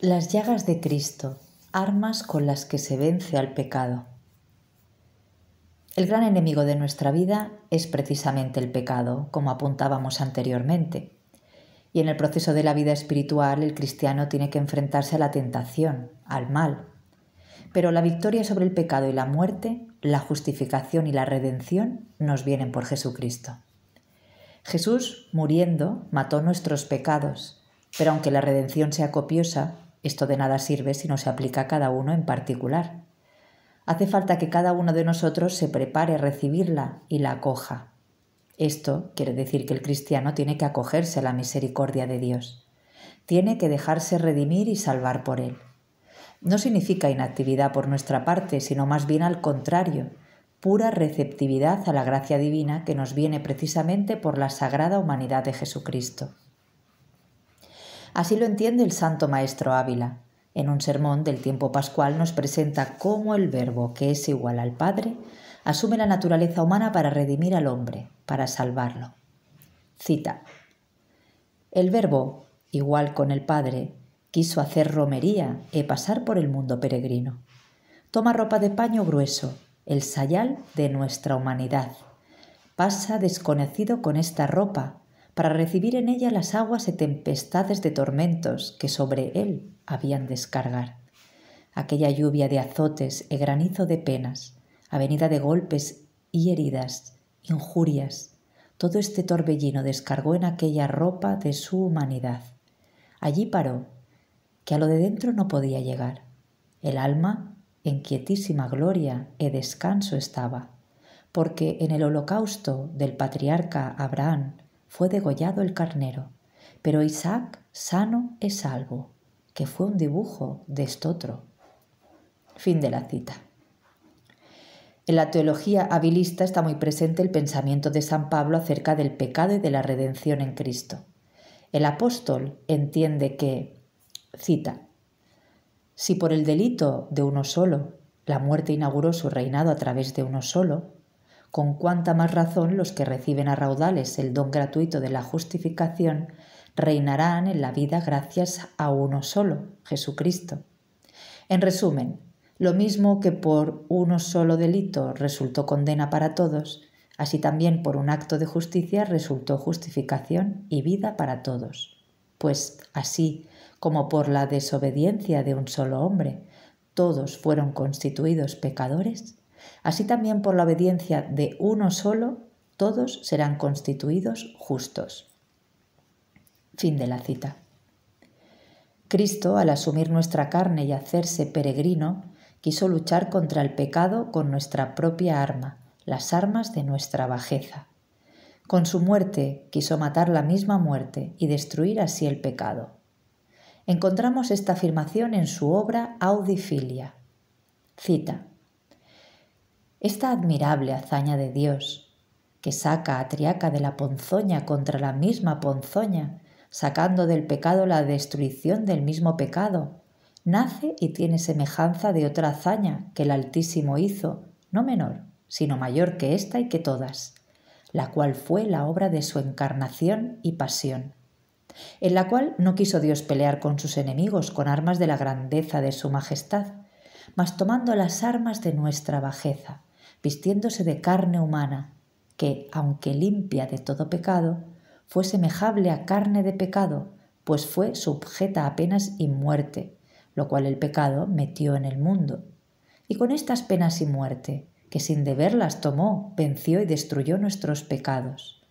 Las llagas de Cristo, armas con las que se vence al pecado. El gran enemigo de nuestra vida es precisamente el pecado, como apuntábamos anteriormente. Y en el proceso de la vida espiritual el cristiano tiene que enfrentarse a la tentación, al mal. Pero la victoria sobre el pecado y la muerte, la justificación y la redención nos vienen por Jesucristo. Jesús, muriendo, mató nuestros pecados, pero aunque la redención sea copiosa, esto de nada sirve si no se aplica a cada uno en particular. Hace falta que cada uno de nosotros se prepare a recibirla y la acoja. Esto quiere decir que el cristiano tiene que acogerse a la misericordia de Dios. Tiene que dejarse redimir y salvar por Él. No significa inactividad por nuestra parte, sino más bien al contrario, pura receptividad a la gracia divina que nos viene precisamente por la sagrada humanidad de Jesucristo. Así lo entiende el santo maestro Ávila. En un sermón del tiempo pascual nos presenta cómo el verbo, que es igual al Padre, asume la naturaleza humana para redimir al hombre, para salvarlo. Cita. El verbo, igual con el Padre, quiso hacer romería y pasar por el mundo peregrino. Toma ropa de paño grueso, el sayal de nuestra humanidad. Pasa desconocido con esta ropa, para recibir en ella las aguas y tempestades de tormentos que sobre él habían descargar. Aquella lluvia de azotes y granizo de penas, avenida de golpes y heridas, injurias, todo este torbellino descargó en aquella ropa de su humanidad. Allí paró, que a lo de dentro no podía llegar. El alma en quietísima gloria y descanso estaba, porque en el holocausto del patriarca Abraham fue degollado el carnero, pero Isaac sano es salvo, que fue un dibujo de estotro. Fin de la cita. En la teología habilista está muy presente el pensamiento de San Pablo acerca del pecado y de la redención en Cristo. El apóstol entiende que, cita, si por el delito de uno solo la muerte inauguró su reinado a través de uno solo, con cuánta más razón los que reciben a raudales el don gratuito de la justificación reinarán en la vida gracias a uno solo, Jesucristo. En resumen, lo mismo que por uno solo delito resultó condena para todos, así también por un acto de justicia resultó justificación y vida para todos. Pues así como por la desobediencia de un solo hombre, todos fueron constituidos pecadores, Así también por la obediencia de uno solo, todos serán constituidos justos. Fin de la cita. Cristo, al asumir nuestra carne y hacerse peregrino, quiso luchar contra el pecado con nuestra propia arma, las armas de nuestra bajeza. Con su muerte quiso matar la misma muerte y destruir así el pecado. Encontramos esta afirmación en su obra Audifilia. Cita. Esta admirable hazaña de Dios, que saca a Triaca de la ponzoña contra la misma ponzoña, sacando del pecado la destrucción del mismo pecado, nace y tiene semejanza de otra hazaña que el Altísimo hizo, no menor, sino mayor que esta y que todas, la cual fue la obra de su encarnación y pasión, en la cual no quiso Dios pelear con sus enemigos con armas de la grandeza de su majestad, mas tomando las armas de nuestra bajeza, vistiéndose de carne humana, que, aunque limpia de todo pecado, fue semejable a carne de pecado, pues fue sujeta a penas y muerte, lo cual el pecado metió en el mundo. Y con estas penas y muerte, que sin deberlas tomó, venció y destruyó nuestros pecados,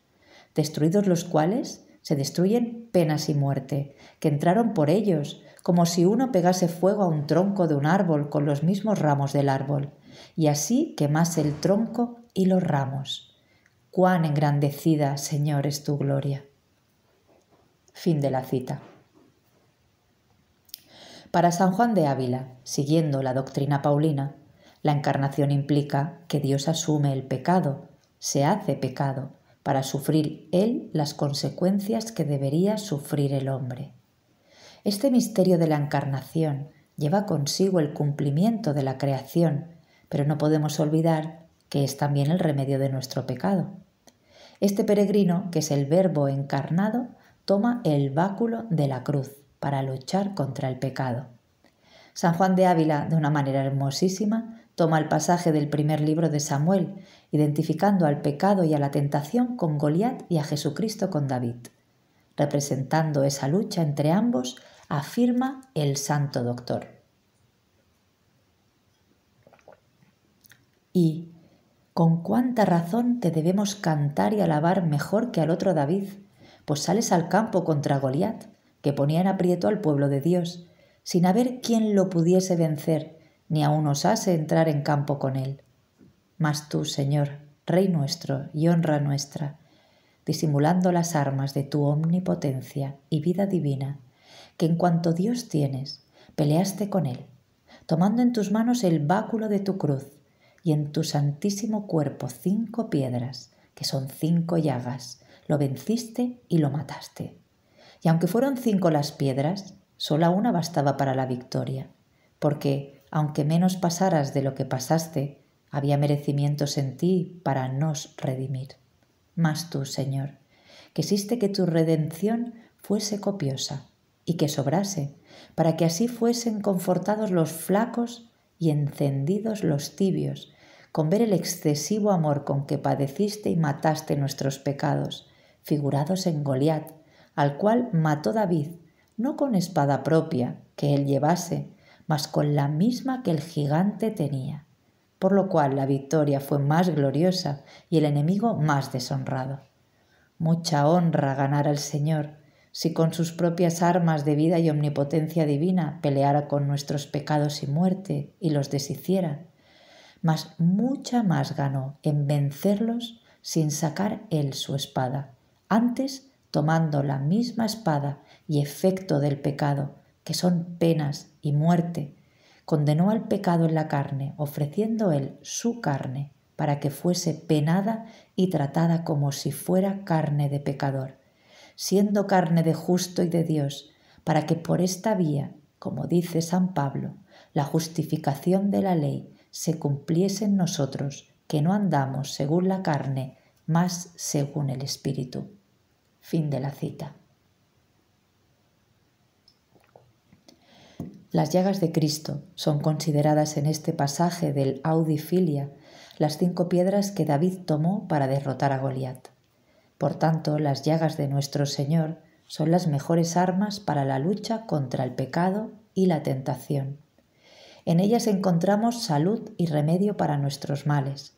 destruidos los cuales se destruyen penas y muerte, que entraron por ellos, como si uno pegase fuego a un tronco de un árbol con los mismos ramos del árbol, y así quemase el tronco y los ramos. Cuán engrandecida, Señor, es tu gloria. Fin de la cita. Para San Juan de Ávila, siguiendo la doctrina paulina, la encarnación implica que Dios asume el pecado, se hace pecado, para sufrir él las consecuencias que debería sufrir el hombre. Este misterio de la encarnación lleva consigo el cumplimiento de la creación, pero no podemos olvidar que es también el remedio de nuestro pecado. Este peregrino, que es el verbo encarnado, toma el báculo de la cruz para luchar contra el pecado. San Juan de Ávila, de una manera hermosísima, Toma el pasaje del primer libro de Samuel, identificando al pecado y a la tentación con Goliat y a Jesucristo con David. Representando esa lucha entre ambos, afirma el santo doctor. Y, ¿con cuánta razón te debemos cantar y alabar mejor que al otro David? Pues sales al campo contra Goliat, que ponía en aprieto al pueblo de Dios, sin haber quién lo pudiese vencer ni aun osase entrar en campo con él. Mas tú, Señor, Rey nuestro y honra nuestra, disimulando las armas de tu omnipotencia y vida divina, que en cuanto Dios tienes, peleaste con él, tomando en tus manos el báculo de tu cruz y en tu santísimo cuerpo cinco piedras, que son cinco llagas, lo venciste y lo mataste. Y aunque fueron cinco las piedras, sola una bastaba para la victoria, porque aunque menos pasaras de lo que pasaste, había merecimientos en ti para nos redimir. Mas tú, Señor, quisiste que tu redención fuese copiosa y que sobrase, para que así fuesen confortados los flacos y encendidos los tibios, con ver el excesivo amor con que padeciste y mataste nuestros pecados, figurados en Goliat, al cual mató David, no con espada propia que él llevase, mas con la misma que el gigante tenía, por lo cual la victoria fue más gloriosa y el enemigo más deshonrado. Mucha honra ganara el Señor si con sus propias armas de vida y omnipotencia divina peleara con nuestros pecados y muerte y los deshiciera, mas mucha más ganó en vencerlos sin sacar él su espada, antes tomando la misma espada y efecto del pecado, que son penas y muerte, condenó al pecado en la carne, ofreciendo él su carne para que fuese penada y tratada como si fuera carne de pecador, siendo carne de justo y de Dios, para que por esta vía, como dice San Pablo, la justificación de la ley se cumpliese en nosotros, que no andamos según la carne, mas según el Espíritu. Fin de la cita. Las llagas de Cristo son consideradas en este pasaje del Audifilia las cinco piedras que David tomó para derrotar a Goliat. Por tanto, las llagas de nuestro Señor son las mejores armas para la lucha contra el pecado y la tentación. En ellas encontramos salud y remedio para nuestros males.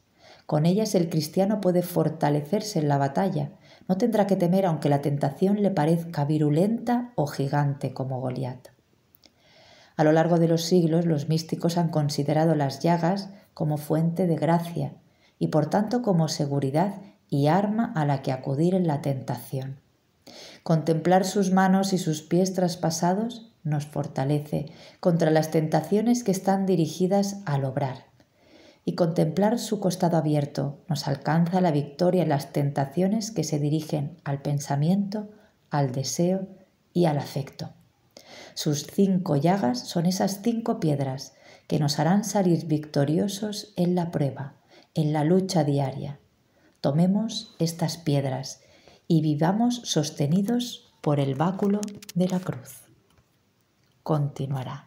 Con ellas el cristiano puede fortalecerse en la batalla, no tendrá que temer aunque la tentación le parezca virulenta o gigante como Goliat. A lo largo de los siglos los místicos han considerado las llagas como fuente de gracia y por tanto como seguridad y arma a la que acudir en la tentación. Contemplar sus manos y sus pies traspasados nos fortalece contra las tentaciones que están dirigidas al obrar. Y contemplar su costado abierto nos alcanza la victoria en las tentaciones que se dirigen al pensamiento, al deseo y al afecto. Sus cinco llagas son esas cinco piedras que nos harán salir victoriosos en la prueba, en la lucha diaria. Tomemos estas piedras y vivamos sostenidos por el báculo de la cruz. Continuará.